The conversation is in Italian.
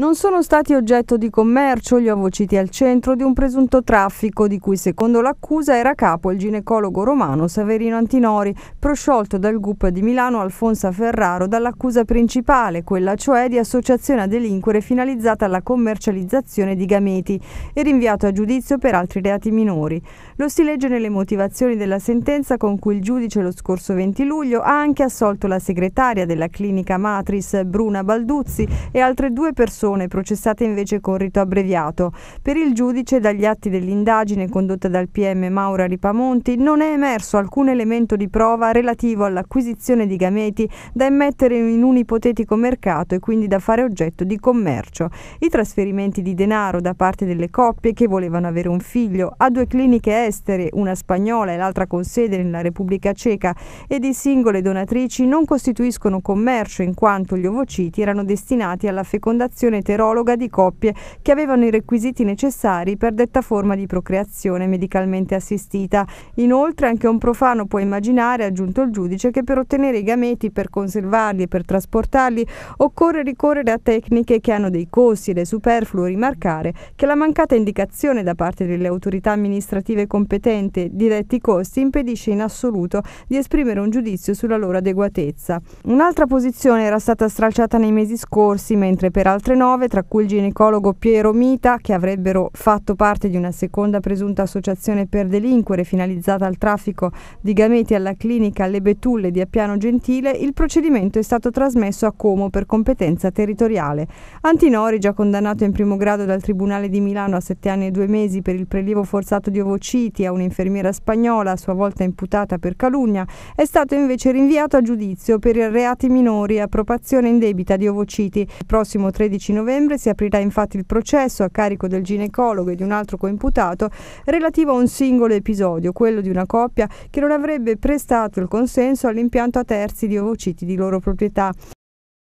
non sono stati oggetto di commercio gli ovociti al centro di un presunto traffico di cui secondo l'accusa era capo il ginecologo romano Saverino Antinori, prosciolto dal GUP di Milano Alfonso Ferraro dall'accusa principale, quella cioè di associazione a delinquere finalizzata alla commercializzazione di gameti e rinviato a giudizio per altri reati minori. Lo si legge nelle motivazioni della sentenza con cui il giudice lo scorso 20 luglio ha anche assolto la segretaria della clinica Matris Bruna Balduzzi e altre due persone persone processate invece con rito abbreviato. Per il giudice dagli atti dell'indagine condotta dal PM Maura Ripamonti non è emerso alcun elemento di prova relativo all'acquisizione di gameti da immettere in un ipotetico mercato e quindi da fare oggetto di commercio. I trasferimenti di denaro da parte delle coppie che volevano avere un figlio a due cliniche estere, una spagnola e l'altra con sede nella Repubblica Ceca, e di singole donatrici non costituiscono commercio in quanto gli ovociti erano destinati alla fecondazione meteorologa di coppie che avevano i requisiti necessari per detta forma di procreazione medicalmente assistita. Inoltre anche un profano può immaginare, aggiunto il giudice, che per ottenere i gameti, per conservarli e per trasportarli occorre ricorrere a tecniche che hanno dei costi ed è superfluo rimarcare che la mancata indicazione da parte delle autorità amministrative competenti di detti costi impedisce in assoluto di esprimere un giudizio sulla loro adeguatezza. Un'altra posizione era stata stralciata nei mesi scorsi, mentre per altre nove, tra cui il ginecologo Piero Mita, che avrebbero fatto parte di una seconda presunta associazione per delinquere finalizzata al traffico di gameti alla clinica Le Betulle di Appiano Gentile, il procedimento è stato trasmesso a Como per competenza territoriale. Antinori, già condannato in primo grado dal Tribunale di Milano a sette anni e due mesi per il prelievo forzato di ovociti a un'infermiera spagnola, a sua volta imputata per calunnia, è stato invece rinviato a giudizio per reati minori e appropriazione indebita di ovociti. Il prossimo 13 16 novembre si aprirà infatti il processo a carico del ginecologo e di un altro coimputato relativo a un singolo episodio, quello di una coppia che non avrebbe prestato il consenso all'impianto a terzi di ovociti di loro proprietà.